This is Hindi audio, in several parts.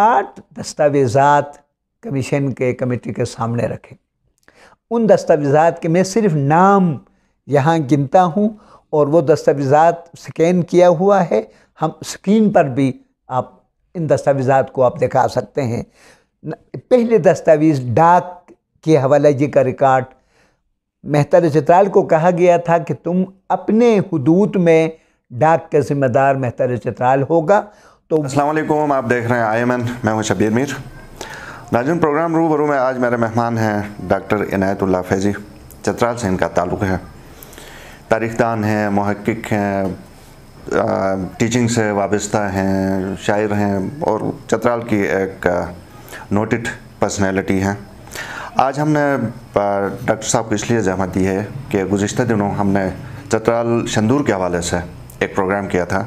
आठ दस्तावेजात कमीशन के कमेटी के सामने रखे उन दस्तावेजात के मैं सिर्फ नाम यहाँ गिनता हूँ और वो दस्तावेजात स्कैन किया हुआ है हम स्क्रीन पर भी आप इन दस्तावेजात को आप दिखा सकते हैं पहले दस्तावेज़ डाक के हवाला जी का रिकॉर्ड मेहतर चित्राल को कहा गया था कि तुम अपने हदूद में डाक के ज़िम्मेदार मेहतर चित्राल होगा तो असलम आप देख रहे हैं आई एम एन मैं हूँ शबीर मीर नाजन प्रोग्राम रूबरू में आज मेरे मेहमान हैं डॉक्टर इनायतुल्ला फैज़ी चतराल से इनका ताल्लुक़ है तारीखदान हैं महक्क हैं टीचिंग से वाबस्ता हैं शायर हैं और चतराल की एक नोटिड पर्सनैलिटी हैं आज हमने डॉक्टर साहब को इसलिए जहमत दी है कि गुज्त दिनों हमने चतराल शंदूर के हवाले से एक प्रोग्राम किया था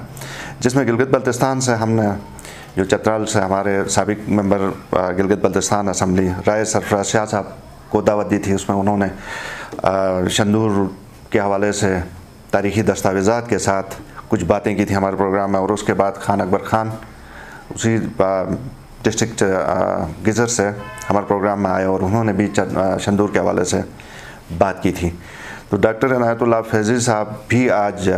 जिसमें गिलगित बल्तिस्तान से हमने जो चतराल से हमारे सबक मेंबर गिलगित बल्तिस्तान असम्बली राय सरफराज शाह साहब को दावत दी थी उसमें उन्होंने शंदूर के हवाले से तारीखी दस्तावेज़ा के साथ कुछ बातें की थी हमारे प्रोग्राम में और उसके बाद खान अकबर खान उसी डिस्ट्रिक्ट गिजर से हमारे प्रोग्राम में आए और उन्होंने भी शंदूर के हवाले से बात की थी तो डॉक्टर इनायतुल्ला फैजी साहब भी आज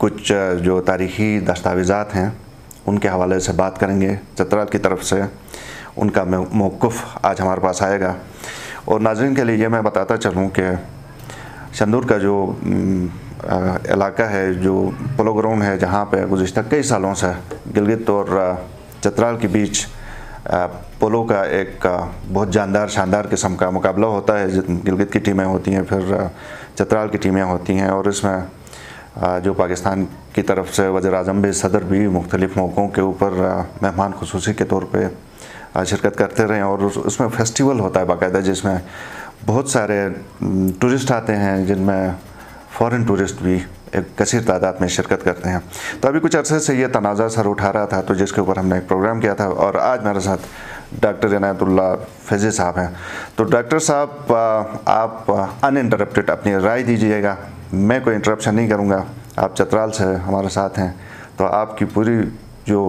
कुछ जो तारीखी दस्तावेज़ात हैं उनके हवाले से बात करेंगे चतराल की तरफ से उनका मौक़ आज हमारे पास आएगा और नाजरन के लिए मैं बताता चलूँ कि चंदूर का जो इलाका है जो पोलो ग्राउंड है जहाँ पर गुज्त कई सालों से गिलगित और चतराल के बीच पोलो का एक बहुत जानदार शानदार किस्म का मुकाबला होता है गिलगित की टीमें होती हैं फिर चतराल की टीमें होती हैं और इसमें जो पाकिस्तान की तरफ से वजर अजम भी सदर भी मुख्तलिफ मौक़ों के ऊपर मेहमान खसूसी के तौर पर शिरकत करते रहे और उसमें फेस्टिवल होता है बाकायदा जिसमें बहुत सारे टूरिस्ट आते हैं जिनमें फ़ॉरेन टूरिस्ट भी एक कसर तादाद में शिरकत करते हैं तो अभी कुछ अरसे से ये तनाज़ा सर उठा रहा था तो जिसके ऊपर हमने एक प्रोग्राम किया था और आज मेरे साथ डॉक्टर इनायतुल्ला फैज़ी साहब हैं तो डॉक्टर साहब आप अनइंटरप्टेड अपनी राय दीजिएगा मैं कोई इंटरप्शन नहीं करूँगा आप चतराल से हमारे साथ हैं तो आपकी पूरी जो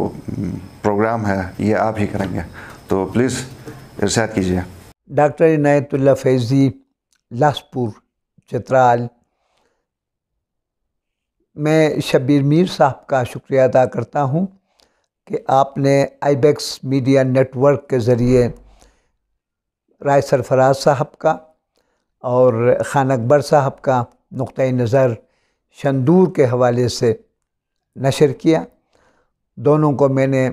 प्रोग्राम है ये आप ही करेंगे तो प्लीज़ इर्शाद कीजिए डॉक्टर इनायतुल्ला फैजी लासपुर चतराल मैं शबीर मीर साहब का शुक्रिया अदा करता हूँ कि आपने आईबेक्स मीडिया नेटवर्क के ज़रिए राय सरफराज साहब का और ख़ान अकबर साहब का नुक़ नज़र शंदूर के हवाले से नशर किया दोनों को मैंने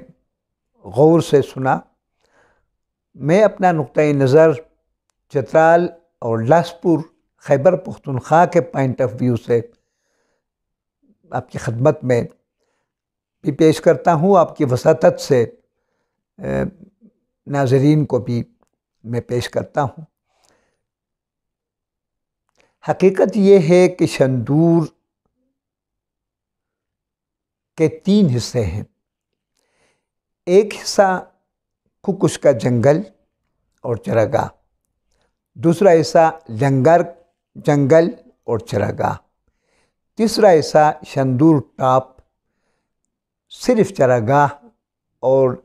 गौर से सुना मैं अपना नुक़ नज़र चतराल और लासपुर खैबर पख्तनख्वा के पॉइंट ऑफ व्यू से आपकी खदमत में भी पेश करता हूँ आपकी वसात से नाजरीन को भी मैं पेश करता हूँ हकीकत ये है कि शंदूर के तीन हिस्से हैं एक हिस्सा कुकुश का जंगल और चरागाह दूसरा हिस्सा लंगर जंगल और चरागाह तीसरा हिस्सा शंदूर टाप सिर्फ चरागाह और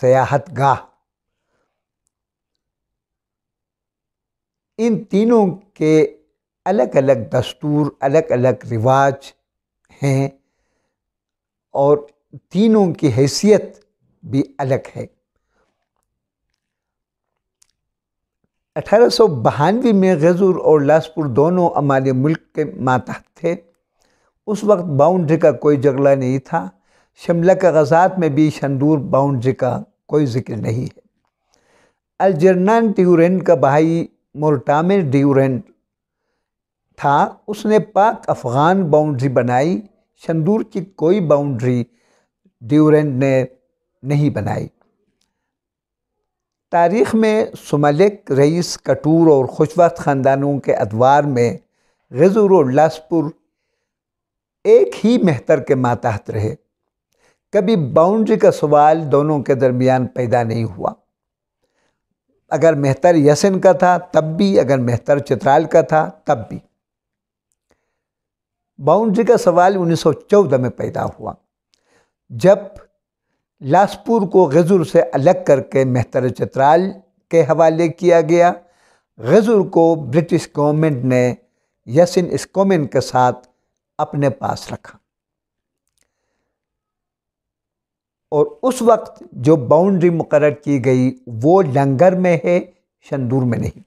सयाहत गाह इन तीनों के अलग अलग दस्तूर अलग अलग रिवाज हैं और तीनों की हैसियत भी अलग है अठारह में गजूर और लाजपुर दोनों हमारे मुल्क के माता थे उस वक्त बाउंड्री का कोई जगला नहीं था शिमला के गजात में भी शंदूर बाउंड्री का कोई जिक्र नहीं है अलजरनान ड्यूरेंट का भाई मोरटामिर ड्यूरेंट था उसने पाक अफ़गान बाउंड्री बनाई शंदूर की कोई बाउंड्री ड्यूरेंट ने नहीं बनाई तारीख़ में सुमलिक रईस कटूर और खुशवत ख़ानदानों के अदवार में गज़र उल्लासपुर एक ही मेहतर के मातहत रहे कभी बाउंड्री का सवाल दोनों के दरमियान पैदा नहीं हुआ अगर मेहतर यसिन का था तब भी अगर मेहतर चित्राल का था तब भी बाउंड्री का सवाल 1914 में पैदा हुआ जब लासपुर को गज़ुर से अलग करके मेहतर चित्राल के हवाले किया गया गज़ुर को ब्रिटिश गवर्नमेंट ने यसिन इसकोमिन के साथ अपने पास रखा और उस वक्त जो बाउंड्री मुकर की गई वो लंगर में है शंदूर में नहीं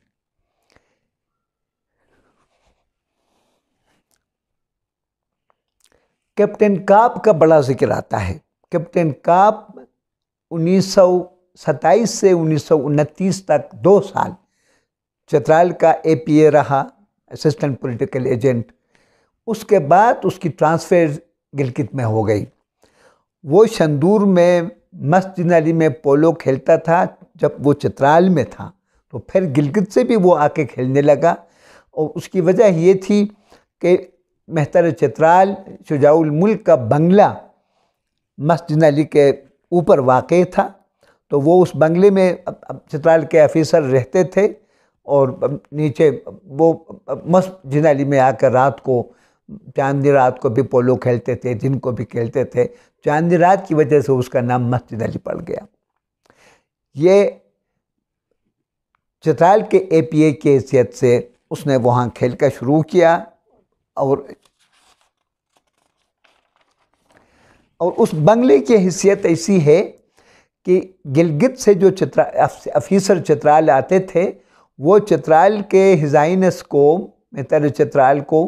कैप्टन काप का बड़ा जिक्र आता है कैप्टन काप उन्नीस से उन्नीस तक दो साल चतराल का एपीए रहा असिस्टेंट पॉलिटिकल एजेंट उसके बाद उसकी ट्रांसफ़र गिलगित में हो गई वो शंदूर में मस्जिद अली में पोलो खेलता था जब वो चित्राल में था तो फिर गिलगित से भी वो आके खेलने लगा और उसकी वजह ये थी कि महतर चित्राल मुल्क का बंगला मस्जिद अली के ऊपर वाक़ था तो वो उस बंगले में चित्राल के अफीसर रहते थे और नीचे वो मस्जिद अली में आकर रात को चांदी रात को भी पोलो खेलते थे दिन को भी खेलते थे चांदी रात की वजह से उसका नाम मस्जिद अली पड़ गया ये चित्राल के एपीए की हैसियत से उसने वहाँ खेल का शुरू किया और और उस बंगले की हैसियत ऐसी है कि गिलगित से जो चित्रा अफीसर चित्राल आते थे वो चित्राल के हिजाइनस को मित्र चित्राल को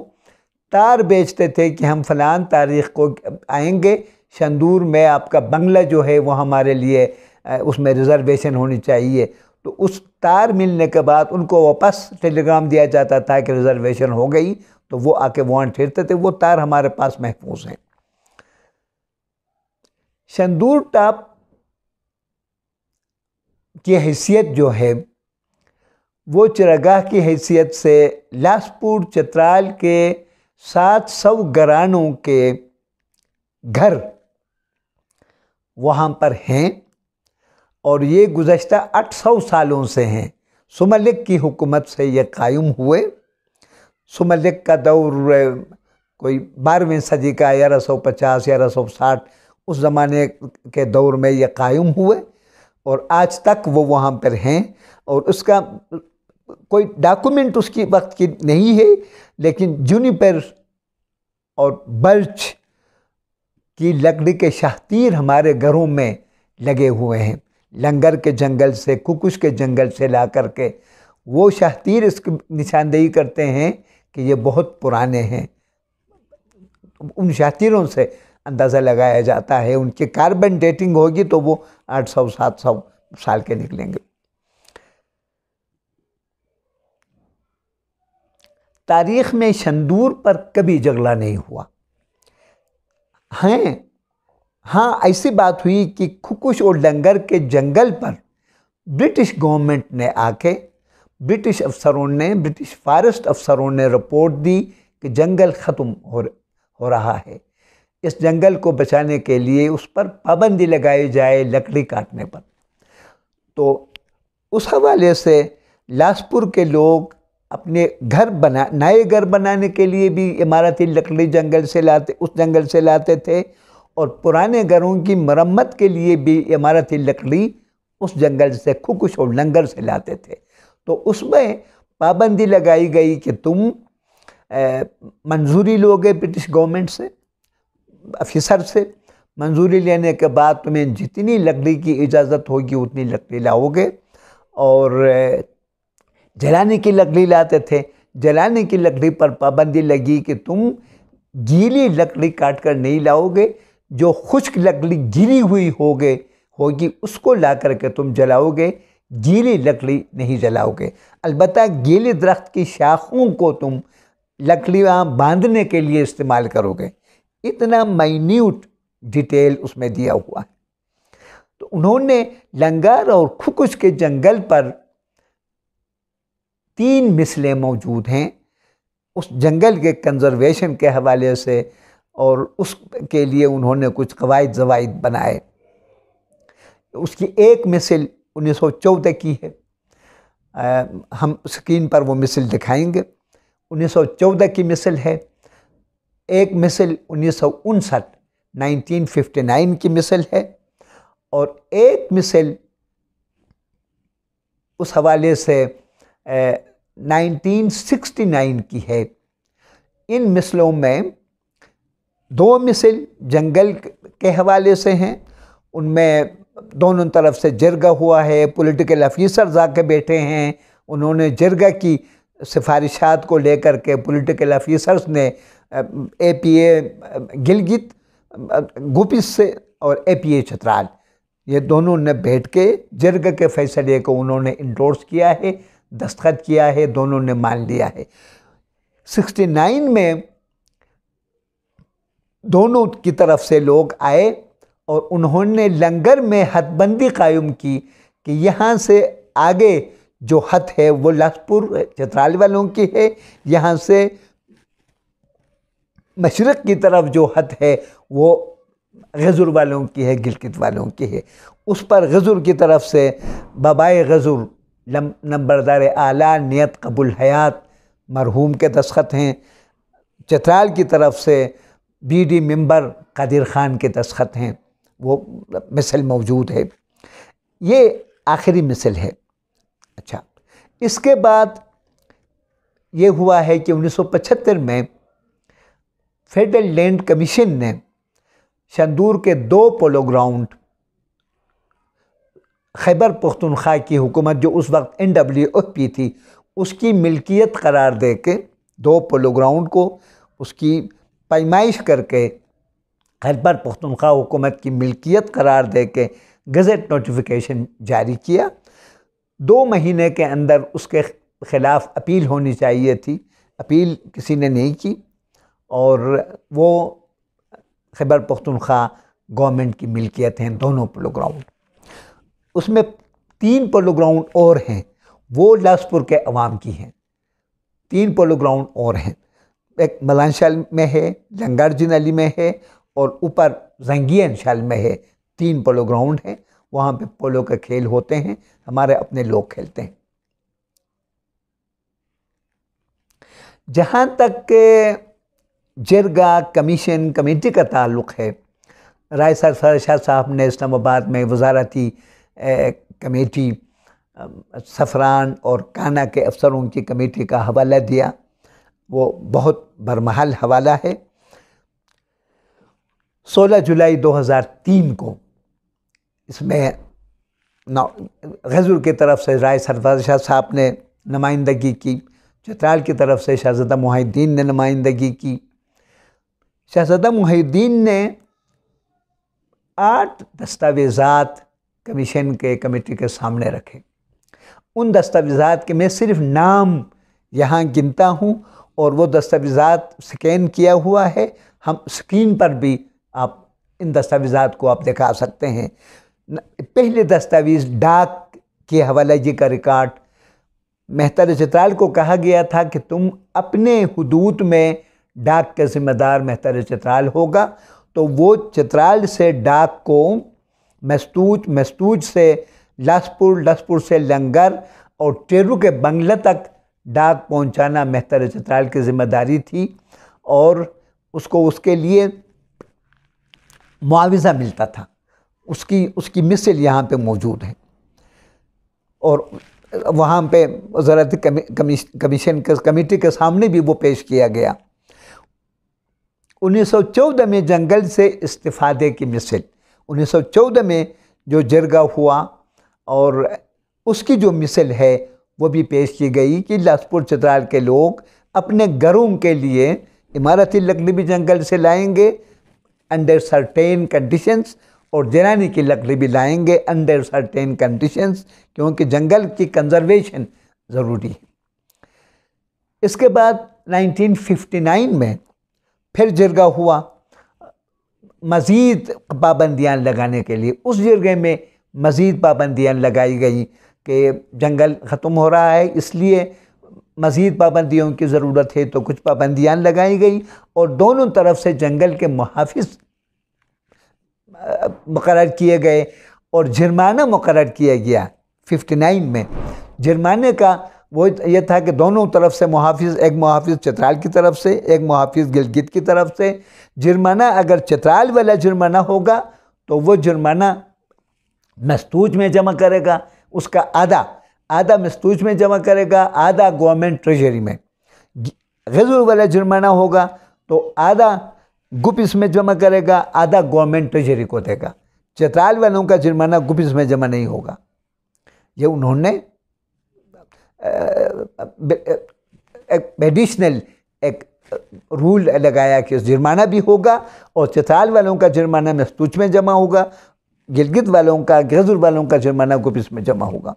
तार बेचते थे कि हम फलान तारीख को आएंगे शंदूर में आपका बंगला जो है वो हमारे लिए उसमें रिज़र्वेशन होनी चाहिए तो उस तार मिलने के बाद उनको वापस टेलीग्राम दिया जाता था कि रिज़र्वेशन हो गई तो वो आके वॉन्ट फिरते थे वो तार हमारे पास महफूज है सिंदूर टाप की हैसियत जो है वो चरागाह की हैसियत से लासपुर चतराल के सात सौ घरानों के घर वहाँ पर हैं और ये गुज्त आठ सौ सालों से हैं सुमलिक की हुकूमत से ये कायम हुए सुमलिक का दौर कोई बारहवीं सदी का ग्यारह सौ पचास ग्यारह सौ साठ उस ज़माने के दौर में ये कायम हुए और आज तक वो वहाँ पर हैं और उसका कोई डॉक्यूमेंट उसकी वक्त की नहीं है लेकिन जूनिपर और बल्च की लकड़ी के शाहतीर हमारे घरों में लगे हुए हैं लंगर के जंगल से कुकुश के जंगल से ला कर के वो शाहतीर इसकी निशानदेही करते हैं कि ये बहुत पुराने हैं उन शातिरों से अंदाज़ा लगाया जाता है उनकी कार्बन डेटिंग होगी तो वो 800 700 साल के निकलेंगे तारीख में शंदूर पर कभी झगड़ा नहीं हुआ हैं हाँ ऐसी बात हुई कि खुकुश और डंगर के जंगल पर ब्रिटिश गवर्नमेंट ने आके ब्रिटिश अफसरों ने ब्रिटिश फॉरेस्ट अफसरों ने रिपोर्ट दी कि जंगल ख़त्म हो हो रहा है इस जंगल को बचाने के लिए उस पर पाबंदी लगाई जाए लकड़ी काटने पर तो उस हवाले से लाजपुर के लोग अपने घर बना नए घर बनाने के लिए भी इमारती लकड़ी जंगल से लाते उस जंगल से लाते थे और पुराने घरों की मरम्मत के लिए भी इमारती लकड़ी उस जंगल से खुकुश और लंगर से लाते थे तो उसमें पाबंदी लगाई गई कि तुम मंजूरी लोगे ब्रिटिश गवर्नमेंट से अफिसर से मंजूरी लेने के बाद तुम्हें जितनी लकड़ी की इजाज़त होगी उतनी लकड़ी लाओगे और जलाने की लकड़ी लाते थे जलाने की लकड़ी पर पाबंदी लगी कि तुम गीली लकड़ी काट कर नहीं लाओगे जो खुश्क लकड़ी गिरी हुई होगे होगी उसको ला कर के तुम जलाओगे गीली लकड़ी नहीं जलाओगे अलबत् गीले दरख्त की शाखों को तुम लकड़ियाँ बांधने के लिए इस्तेमाल करोगे इतना माइन्यूट डिटेल उसमें दिया हुआ है तो उन्होंने लंगर और खुकुश के जंगल पर तीन मिसलें मौजूद हैं उस जंगल के कंजर्वेशन के हवाले से और उसके लिए उन्होंने कुछ कवायद जवायद बनाए उसकी एक मिसल 1914 की है आ, हम स्क्रीन पर वो मिसल दिखाएंगे 1914 की मिसल है एक मिसल उन्नीस सौ उनसठ नाइनटीन फिफ्टी नाइन की मिसल है और एक मिसल उस हवाले से नाइनटीन सिक्सटी नाइन की है इन मिसलों में दो मिसल जंगल के हवाले से हैं उनमें दोनों तरफ से जरगा हुआ है पॉलिटिकल अफीसर जाके बैठे हैं उन्होंने जरगा की सिफारिशात को लेकर के पॉलिटिकल अफीसर्स ने ए पी ए गिलगित गोपिस से और ए पी ए चतराल ये दोनों ने बैठ के जर्ग के फैसले को उन्होंने इंडोर्स किया है दस्तखत किया है दोनों ने मान लिया है 69 में दोनों की तरफ से लोग आए और उन्होंने लंगर में हदबंदी कायम की कि यहाँ से आगे जो हद है वो लखपुर चतराल वालों की है यहाँ से मशरक़ की तरफ जो हद है वो गज़ुर वालों की है गिलकित वालों की है उस पर गज़ुर की तरफ से बबाए गज़ुर नंबरदार आला नियत कबुल हयात मरहूम के दस्खत हैं चतराल की तरफ से B D member Qadir Khan के दस्खत हैं वो मिसल मौजूद है ये आखिरी मिसल है अच्छा इसके बाद ये हुआ है कि 1975 में फेडरल लैंड कमीशन ने शंदूर के दो पोलो ग्राउंड खैबर पुख्तनख्वा की हुकूमत जो उस वक्त एन डब्ल्यू एफ पी थी उसकी मिल्कियत करार दे के दो पोलो ग्राउंड को उसकी पैमाइश करके खैबर पुख्तनख्वा हुकूमत की मिल्कियत करार दे के गज़ट नोटिफिकेशन जारी किया दो महीने के अंदर उसके ख़िलाफ़ अपील होनी चाहिए थी अपील किसी ने नहीं की और वो खैबर पख्तनख्वा गवर्नमेंट की मिल्कियत हैं दोनों पोलो ग्राउंड उसमें तीन पोलो ग्राउंड और हैं वो लाजपुर के अवाम की हैं तीन पोलो ग्राउंड और हैं एक मलानशाल में है लंगार्जुन अली में है और ऊपर जंगियन शाल में है तीन पोलो ग्राउंड हैं वहाँ पे पोलो के खेल होते हैं हमारे अपने लोग खेलते हैं जहाँ तक जिरगा कमीशन कमेटी का ताल्लुक है राय सर शाह साहब ने इस्लामाबाद में वजारती कमेटी सफरान और काना के अफसरों की कमेटी का हवाला दिया वो बहुत बरमहाल हवाला है 16 जुलाई 2003 को इसमें गज़ुर की तरफ से राय सरफराज शाह साहब ने नुमाइंदगी की चित्राल की तरफ से शहजादा मुहिद्दीन ने नुमाइंदगी की शहजादा मुहिद्दीन ने आठ दस्तावेज़ात कमीशन के कमेटी के सामने रखे उन दस्तावेज़ात के मैं सिर्फ नाम यहाँ गिनता हूँ और वो दस्तावेज़ात स्कैन किया हुआ है हम स्क्रीन पर भी आप इन दस्तावेज़ात को आप दिखा सकते हैं पहले दस्तावेज़ डाक के हवाला जी का रिकॉर्ड मेहतर चित्राल को कहा गया था कि तुम अपने हदूद में डाक के जिम्मेदार महतर चित्राल होगा तो वो चित्राल से डाक को मस्तूज मस्तूज से लसपुर लसपुर से लंगर और टेरू के बंगला तक डाक पहुंचाना मेहतर चित्राल की जिम्मेदारी थी और उसको उसके लिए मुआवजा मिलता था उसकी उसकी मिसल यहाँ पे मौजूद है और वहाँ पे ज़रात कमीशन के कमेटी के सामने भी वो पेश किया गया 1914 में जंगल से इस्तीफादे की मिसल 1914 में जो जरगा हुआ और उसकी जो मिसल है वो भी पेश की गई कि लाजपुर चित्राल के लोग अपने घरों के लिए इमारती लकड़ी भी जंगल से लाएंगे अंडर सर्टेन कंडीशंस और जरानी की लकड़ी भी लाएंगे अंडर सर्टेन कंडीशंस क्योंकि जंगल की कंजर्वेशन ज़रूरी है इसके बाद 1959 में फिर जिरगा हुआ मज़ीद पाबंदियाँ लगाने के लिए उस जिरगे में मज़ीद पाबंदियाँ लगाई गई कि जंगल ख़त्म हो रहा है इसलिए मज़ीद पाबंदियों की ज़रूरत है तो कुछ पाबंदियाँ लगाई गई और दोनों तरफ से जंगल के मुहाफ़ मुकर किए गए और जुर्माना मुकर किया गया फिफ्टी नाइन में जुर्माने का वो ये था कि दोनों तरफ से मुहाफ़ एक मुहाफ़ चित्राल की तरफ से एक मुहाफ़ गिलगित की तरफ से जुर्माना अगर चित्राल वाला जुर्माना होगा तो वो जुर्माना मस्तूज में जमा करेगा उसका आधा आधा मस्तूज में जमा करेगा आधा गवर्नमेंट ट्रेजरी में गजुल वाला जुर्माना होगा तो आधा गुपिस में जमा करेगा आधा गवर्नमेंट ट्रेजरी को देगा चित्राल वालों का जुर्माना गुपिस में जमा नहीं होगा ये उन्होंने एक एडिशनल एक रूल लगाया कि जुर्माना भी होगा और चित्राल वालों का जुर्माना मस्तूच में जमा होगा गिलगित वालों का गजुर वालों का जुर्माना को भी इसमें जमा होगा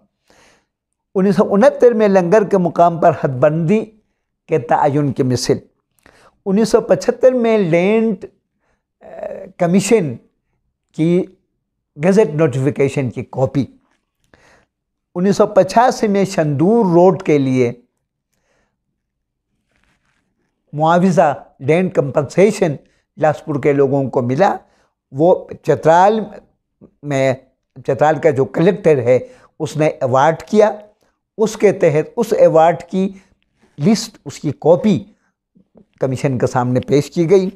उन्नीस सौ उनहत्तर में लंगर के मुकाम पर हदबंदी के तयन के मिसल उन्नीस सौ पचहत्तर में लैंड कमीशन की गज़ट नोटिफिकेशन की कॉपी 1985 में शंदूर रोड के लिए मुआवजा लैंड कंपनसेशन बिलासपुर के लोगों को मिला वो चतराल में चतराल का जो कलेक्टर है उसने अवार्ड किया उसके तहत उस अवार्ड की लिस्ट उसकी कॉपी कमीशन के सामने पेश की गई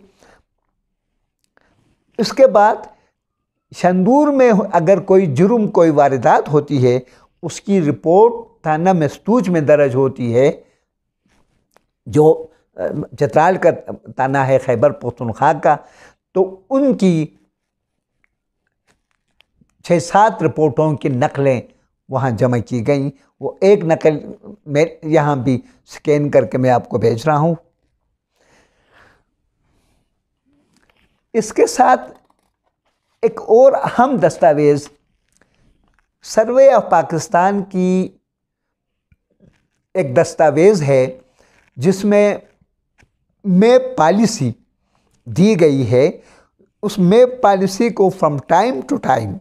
इसके बाद शंदूर में अगर कोई जुर्म कोई वारदात होती है उसकी रिपोर्ट थाना मस्तूज में दर्ज होती है जो चतराल का ताना है खैबर पख्तनख्वा का तो उनकी छः सात रिपोर्टों की नकलें वहाँ जमा की गई वो एक नकल मैं यहाँ भी स्कैन करके मैं आपको भेज रहा हूँ इसके साथ एक और अहम दस्तावेज़ सर्वे ऑफ पाकिस्तान की एक दस्तावेज़ है जिसमें मेप पॉलिसी दी गई है उस मेप पॉलिसी को फ्रॉम टाइम टू टाइम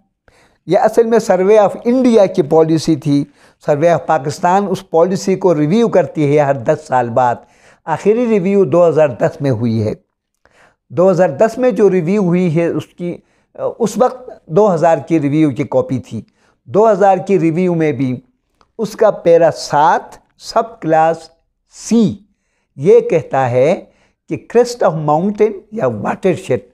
यह असल में सर्वे ऑफ इंडिया की पॉलिसी थी सर्वे ऑफ पाकिस्तान उस पॉलिसी को रिव्यू करती है हर 10 साल बाद आखिरी रिव्यू 2010 में हुई है 2010 में जो रिव्यू हुई है उसकी उस वक्त 2000 की रिव्यू की कॉपी थी 2000 की रिव्यू में भी उसका पैरा सात सब क्लास सी ये कहता है कि क्रेस्ट ऑफ माउंटेन या वाटर शेड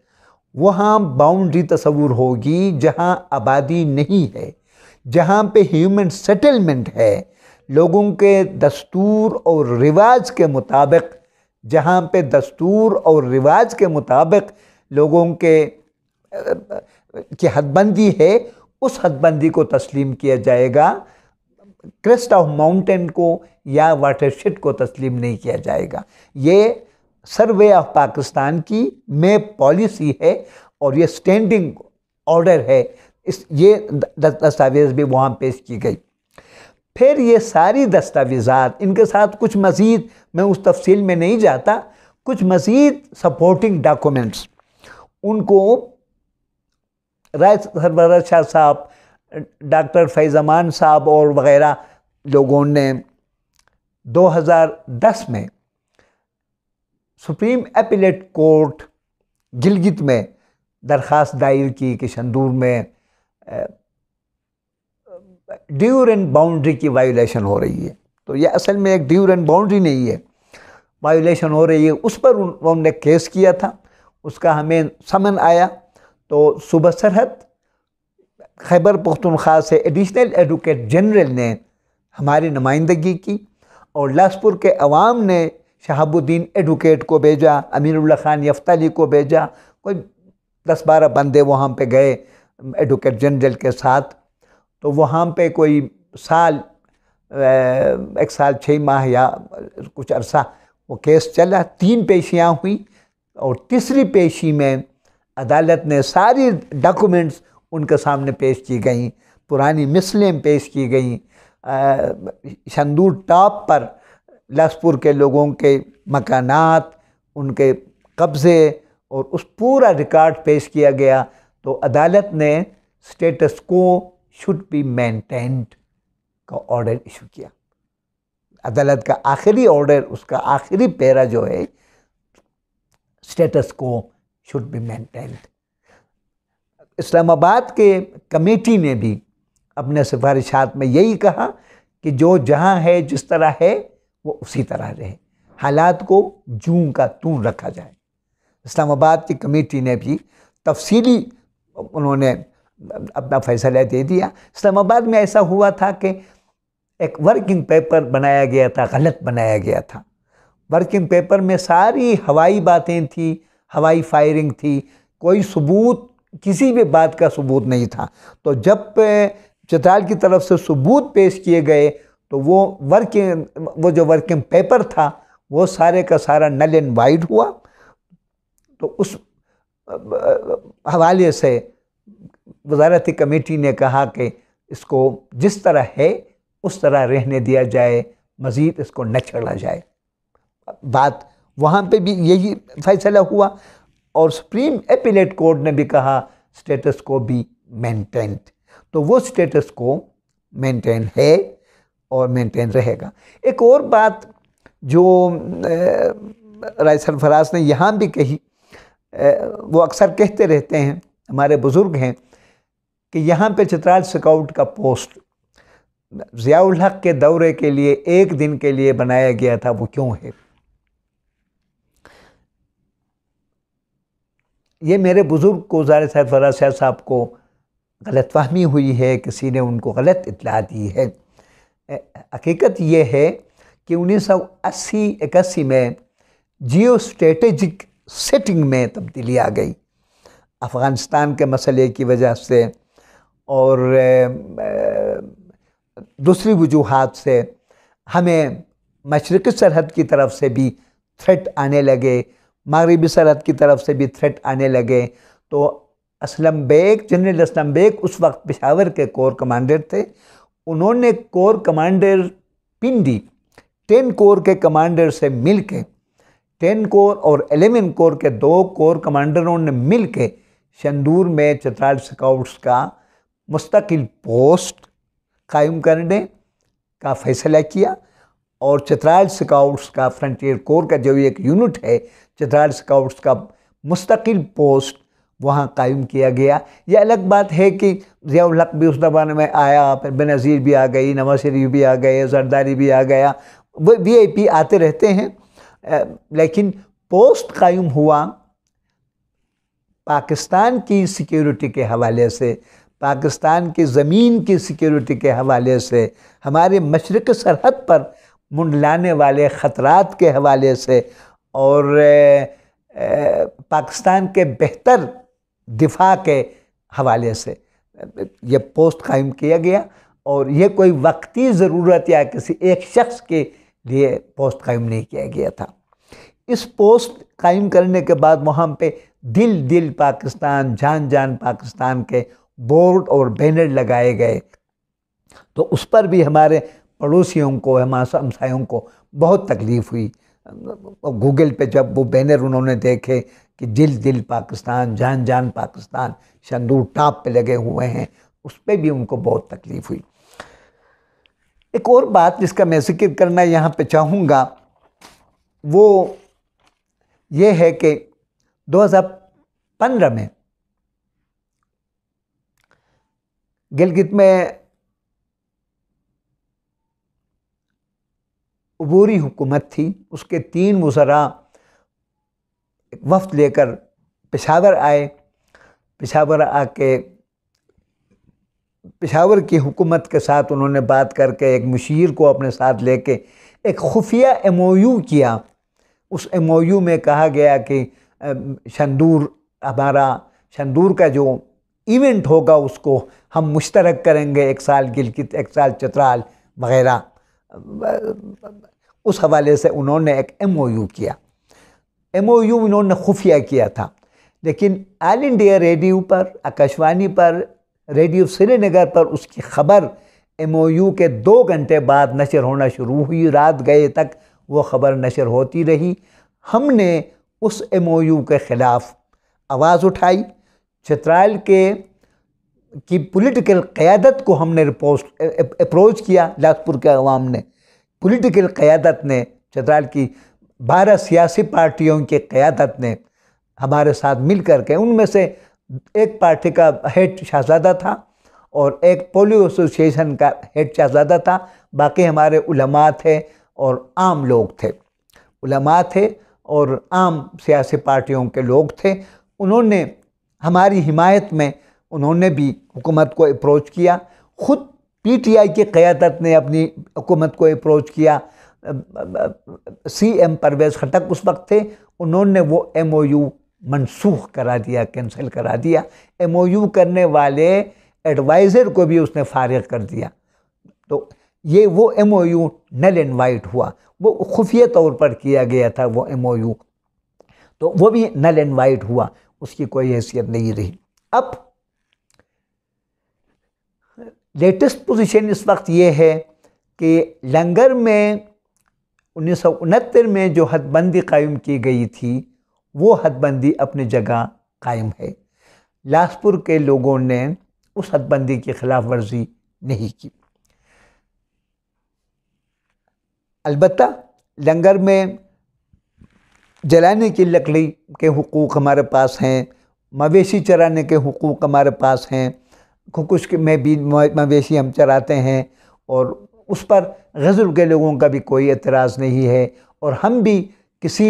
वहाँ बाउंड्री तस्वूर होगी जहाँ आबादी नहीं है जहाँ पे ह्यूमन सेटलमेंट है लोगों के दस्तूर और रिवाज के मुताबिक जहाँ पे दस्तूर और रिवाज के मुताबिक लोगों के की हदबंदी है उस हदबंदी को तस्लीम किया जाएगा क्रेस्ट ऑफ माउंटेन को या वाटरशेड को तस्लीम नहीं किया जाएगा ये सर्वे ऑफ पाकिस्तान की मे पॉलिसी है और ये स्टैंडिंग ऑर्डर है इस ये दस्तावेज़ भी वहाँ पेश की गई फिर ये सारी दस्तावेज़ात इनके साथ कुछ मज़ीद मैं उस तफसील में नहीं जाता कुछ मज़ीद सपोर्टिंग डॉक्यूमेंट्स उनको राय सरबर शाह साहब डॉक्टर फैज़मान साहब और वगैरह लोगों ने 2010 में सुप्रीम अपीलेट कोर्ट गिलगित में दरख्वास्त दायर की कि में ड्यूर एंड बाउंड्री की वायोलेशन हो रही है तो यह असल में एक ड्यूर एंड बाउंड्री नहीं है वायोलेशन हो रही है उस पर उन्होंने केस किया था उसका हमें समन आया तो सुबह सरहद खैबर पख्तनख्वा से एडिशनल एडवोकेट जनरल ने हमारी नुमाइंदगी की और लाजपुर के अवाम ने शहाबुद्दीन एडवोकेट को भेजा अमीरुल्ला खान यफ्ताली को भेजा कोई दस बारह बंदे वहाँ पे गए एडवोकेट जनरल के साथ तो वहाँ पे कोई साल एक साल छः माह या कुछ अरसा वो केस चला तीन पेशियाँ हुई और तीसरी पेशी में अदालत ने सारी डॉक्यूमेंट्स उनके सामने पेश की गई पुरानी मिसलें पेश की गई शंदूर टॉप पर लाजपुर के लोगों के मकानात उनके कब्ज़े और उस पूरा रिकॉर्ड पेश किया गया तो अदालत ने status quo should be maintained का ऑर्डर इशू किया अदालत का आखिरी ऑर्डर उसका आखिरी पैरा जो है status quo should be maintained Islamabad के कमेटी ने भी अपने सिफारिशात में यही कहा कि जो जहाँ है जिस तरह है वो उसी तरह रहे हालात को जूं का तू रखा जाए इस्लामाबाद की कमेटी ने भी तफसीली उन्होंने अपना फैसला दे दिया इस्लामाबाद में ऐसा हुआ था कि एक वर्किंग पेपर बनाया गया था गलत बनाया गया था वर्किंग पेपर में सारी हवाई बातें थी हवाई फायरिंग थी कोई सबूत किसी भी बात का सबूत नहीं था तो जब चित्राल की तरफ से सबूत पेश किए गए तो वो वर्किंग वो जो वर्किंग पेपर था वो सारे का सारा नल एंड वाइट हुआ तो उस हवाले से वजारती कमेटी ने कहा कि इसको जिस तरह है उस तरह रहने दिया जाए मज़ीद इसको न छेड़ा जाए बात वहाँ पे भी यही फैसला हुआ और सुप्रीम एपिलेट कोर्ट ने भी कहा स्टेटस को भी मेंटेन तो वो स्टेटस को मेंटेन है और मेंटेन रहेगा एक और बात जो राय सरफराज ने यहाँ भी कही वो अक्सर कहते रहते हैं हमारे बुज़ुर्ग हैं कि यहाँ पे चित्राल स्काउट का पोस्ट ज़ियाउल हक के दौरे के लिए एक दिन के लिए बनाया गया था वो क्यों है ये मेरे बुज़ुर्ग को ज़ार साहब फराज साहब साहब को गलत फहमी हुई है किसी ने उनको गलत इतला दी है हकीकत ये है कि उन्नीस सौ अस्सी इक्यासी में जियो स्ट्रेटिक सेटिंग में तब्दीली आ गई अफ़गानिस्तान के मसले की वजह से और दूसरी वजूहत से हमें मशरक़ी सरहद की तरफ से भी थ्रेट आने लगे मगरबी सरहद की तरफ से भी थ्रेट आने लगे तो असलम बेग जनरल असलम बेग उस वक्त पेशावर के कोर कमांडर थे उन्होंने corps commander Pindi ten corps के कमांडर से मिल के टेन कोर और एलेवन कोर के दो कोर कमांडरों ने मिल के शंदूर में चतराल स्काउट्स का मुस्तकिल पोस्ट कायम करने का फ़ैसला किया और चित्राल स्काउट्स का फ्रंटियर कोर का जो एक यूनिट है चित्राल स्काउट्स का मुस्तकिल पोस्ट वहाँ कायम किया गया यह अलग बात है कि जियाउल भी उस दबान में आया फिर बेनज़ीर भी आ गई नवाज शरीफ भी आ गए जरदारी भी आ गया वो वी आई पी आते रहते हैं लेकिन पोस्ट कायम हुआ पाकिस्तान की सिक्योरिटी के हवाले से पाकिस्तान की ज़मीन की सिक्योरिटी के हवाले से हमारे मशरक़ सरहद पर मुंडलाने वाले ख़तरात के हवाले से और पाकिस्तान के बेहतर दिफा के हवाले से यह पोस्ट कायम किया गया और यह कोई वक्ती ज़रूरत या किसी एक शख्स के लिए पोस्ट कायम नहीं किया गया था इस पोस्ट कायम करने के बाद वहाँ पे दिल दिल पाकिस्तान जान जान पाकिस्तान के बोर्ड और बैनर लगाए गए तो उस पर भी हमारे पड़ोसियों को हमारे हमसायों को बहुत तकलीफ़ हुई गूगल पे जब वो बैनर उन्होंने देखे कि दिल दिल पाकिस्तान जान जान पाकिस्तान शंदूर टाप पे लगे हुए हैं उस पर भी उनको बहुत तकलीफ़ हुई एक और बात जिसका मैं जिक्र करना यहाँ पे चाहूँगा वो ये है कि 2015 में गिलगित में अबूरी हुकूमत थी उसके तीन वज़रा वफ्त लेकर पेशावर आए पेशावर आके पेशावर की हुकूमत के साथ उन्होंने बात करके एक मशीर को अपने साथ लेके एक खुफिया एम किया उस एम में कहा गया कि शंदूर हमारा शंदूर का जो इवेंट होगा उसको हम मुश्तरक करेंगे एक साल गिलकित एक साल चतराल वगैरह उस हवाले से उन्होंने एक एम ओ यू किया एम ओ यू उन्होंने खुफिया किया था लेकिन आल इंडिया रेडियो पर आकाशवाणी पर रेडियो श्रीनगर पर उसकी खबर एम ओ यू के दो घंटे बाद नशर होना शुरू हुई रात गए तक वो खबर नशर होती रही हमने उस एम ओ यू के ख़िलाफ़ आवाज़ उठाई चित्राल के की पॉलिटिकल क़्यादत को हमने अप्रोच किया जाजपुर के अवाम ने पॉलिटिकल क़्यादत ने चतराल की बारह सियासी पार्टियों के क़्यादत ने हमारे साथ मिल कर के उनमें से एक पार्टी का हेड शहजादा था और एक पोलियो एसोसिएशन का हेड शहजादा था बाकी हमारे उलमा थे और आम लोग थे उलमा थे और आम सियासी पार्टियों के लोग थे उन्होंने हमारी हिमायत में उन्होंने भी हुकूमत को अप्रोच किया ख़ुद पीटीआई की क़्यादत ने अपनी हुकूमत को अप्रोच किया सी एम परवेज़ खटक उस वक्त थे उन्होंने वो एम ओ यू मनसूख करा दिया कैंसिल करा दिया एम ओ यू करने वाले एडवाइज़र को भी उसने फारग कर दिया तो ये वो M O U null invite हुआ वो खुफिया तौर पर किया गया था वो एम ओ यू तो वो भी नल इनवाइट हुआ उसकी कोई हैसियत नहीं रही अब लेटेस्ट पोजीशन इस वक्त ये है कि लंगर में उन्नीस में जो हदबंदी कायम की गई थी वो हदबंदी अपनी जगह कायम है लाजपुर के लोगों ने उस हदबंदी की खिलाफ वर्जी नहीं की अलबत् लंगर में जलाने की लकड़ी के हकूक़ हमारे पास हैं मवेशी चराने के हकूक़ हमारे पास हैं खुकुश में भी मवेशी हम चराते हैं और उस पर गज़ल के लोगों का भी कोई एतराज़ नहीं है और हम भी किसी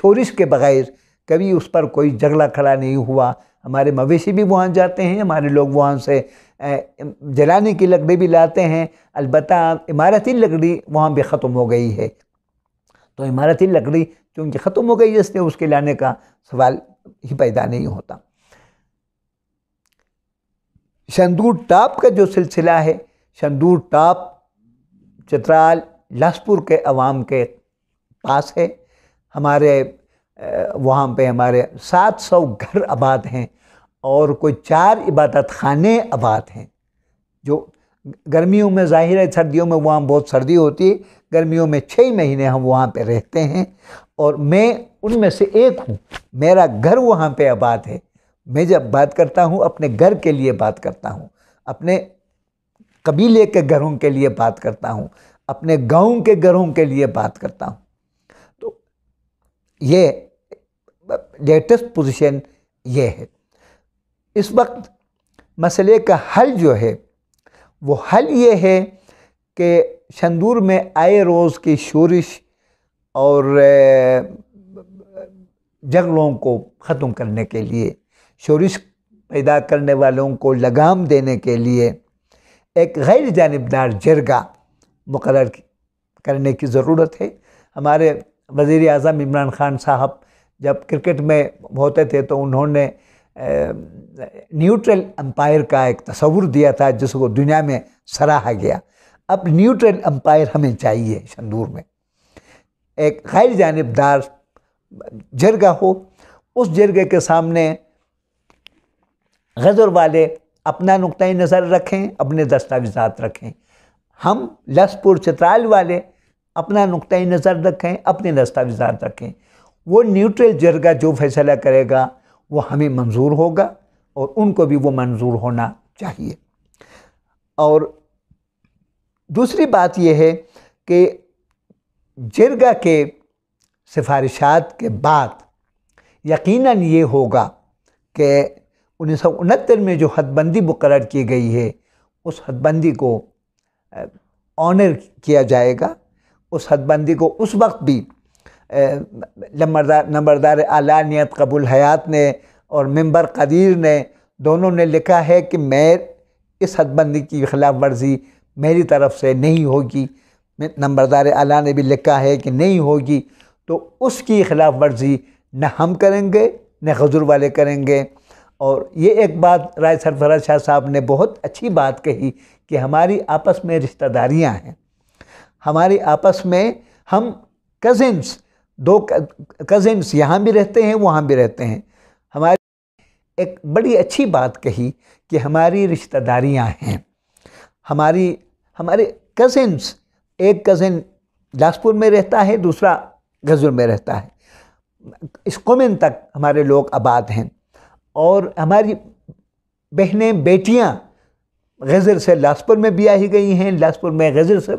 शोरिश के बग़ैर कभी उस पर कोई झगड़ा खड़ा नहीं हुआ हमारे मवेशी भी वहाँ जाते हैं हमारे लोग वहाँ से जलाने की लकड़ी भी लाते हैं अलबत् इमारती लकड़ी वहाँ भी ख़त्म हो गई है तो इमारती लकड़ी चूँकि ख़त्म हो गई इसलिए उसके लाने का सवाल ही पैदा नहीं होता शंदूर टाप का जो सिलसिला है शंदूर टाप चित्राल लासपुर के अवाम के पास है हमारे वहाँ पे हमारे 700 घर आबाद हैं और कोई चार इबादत खाने आबाद हैं जो गर्मियों में ज़ाहिर है सर्दियों में वहाँ बहुत सर्दी होती है गर्मियों में छः महीने हम वहाँ पे रहते हैं और मैं उनमें से एक हूँ मेरा घर वहाँ पे आबाद है मैं जब बात करता हूँ अपने घर के लिए बात करता हूँ अपने कबीले के घरों के लिए बात करता हूँ अपने गांव के घरों के लिए बात करता हूँ तो ये लेटेस्ट पोजीशन ये है इस वक्त मसले का हल जो है वो हल ये है कि शंदूर में आए रोज़ की शोरिश और जंगलों को ख़त्म करने के लिए शोरिश पैदा करने वालों को लगाम देने के लिए एक गैर जानबदार जरगा मुकर करने की ज़रूरत है हमारे वज़ी अजम इमरान ख़ान साहब जब क्रिकेट में होते थे तो उन्होंने न्यूट्रल अंपायर का एक तस्वुर दिया था जिसको दुनिया में सराहा गया अब न्यूट्रल अंपायर हमें चाहिए शंदूर में एक गैर जानबदार जरगा हो उस जरगे के सामने गज़र वाले अपना नुक़ नज़र रखें अपने दस्तावेजात रखें हम लसपुर चित्राल वाले अपना नुक़ नज़र रखें अपने दस्तावेजात रखें वो न्यूट्रल जरगा जो फैसला करेगा वो हमें मंजूर होगा और उनको भी वो मंजूर होना चाहिए और दूसरी बात यह है कि जरगा के सिफारिशात के बाद यकीनन ये होगा कि उन्नीस सौ उनहत्तर में जो हदबंदी मुकर की गई है उस हदबंदी को ऑनर किया जाएगा उस हदबंदी को उस वक्त भी नंबरदार नंबरदार आला नियत कबूल हयात ने और मेंबर कदीर ने दोनों ने लिखा है कि मैं इस हदबंदी की खिलाफ वर्जी मेरी तरफ से नहीं होगी नंबरदार आला ने भी लिखा है कि नहीं होगी तो उसकी खिलाफ वर्जी न हम करेंगे न खजूर वाले करेंगे और ये एक बात राय सरफराज शाह साहब ने बहुत अच्छी बात कही कि हमारी आपस में रिश्तेदारियां हैं हमारी आपस में हम कज़िन्स दो कज़िन्स यहाँ भी रहते हैं वहाँ भी रहते हैं हमारी एक बड़ी अच्छी बात कही कि हमारी रिश्तेदारियां हैं हमारी हमारे कज़िन्स एक कज़िन जासपुर में रहता है दूसरा गज़ुर में रहता है इस कौमिन तक हमारे लोग आबाद हैं और हमारी बहनें बेटियां गज़र से लाजपुर में भी आई गई हैं लाजपुर में गज़र से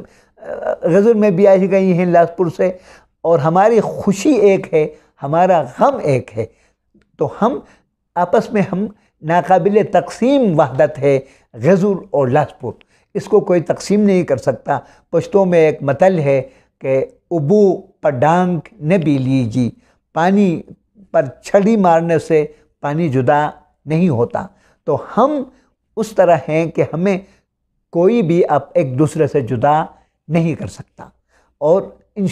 गज़र में भी आई गई हैं लाजपुर से और हमारी खुशी एक है हमारा गम एक है तो हम आपस में हम नाकबिल तकसीम वहदत है गज़र और लाजपुर इसको कोई तकसीम नहीं कर सकता पश्तों में एक मतल है कि उबू पर डांग न भी लीजी पानी पर छड़ी मारने से पानी जुदा नहीं होता तो हम उस तरह हैं कि हमें कोई भी अब एक दूसरे से जुदा नहीं कर सकता और इन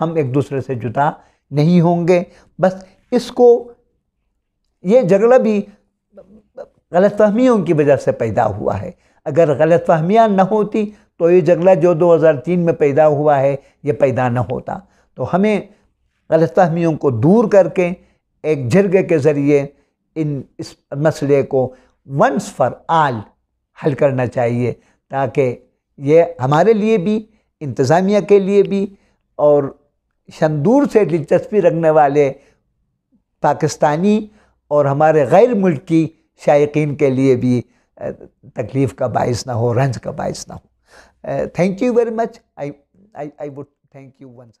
हम एक दूसरे से जुदा नहीं होंगे बस इसको ये झगड़ा भी गलत फहमियों की वजह से पैदा हुआ है अगर गलत फहमियाँ न होती तो ये झगड़ा जो 2003 में पैदा हुआ है ये पैदा न होता तो हमें गलत फहमियों को दूर करके एक झरगे के ज़रिए इन इस मसले को वंस फॉर आल हल करना चाहिए ताकि ये हमारे लिए भी इंतज़ामिया के लिए भी और शंदूर से दिलचस्पी रखने वाले पाकिस्तानी और हमारे गैर मुल्की शायकीन के लिए भी तकलीफ़ का बायस ना हो रंज का बायस ना हो thank you very much I I I would thank you once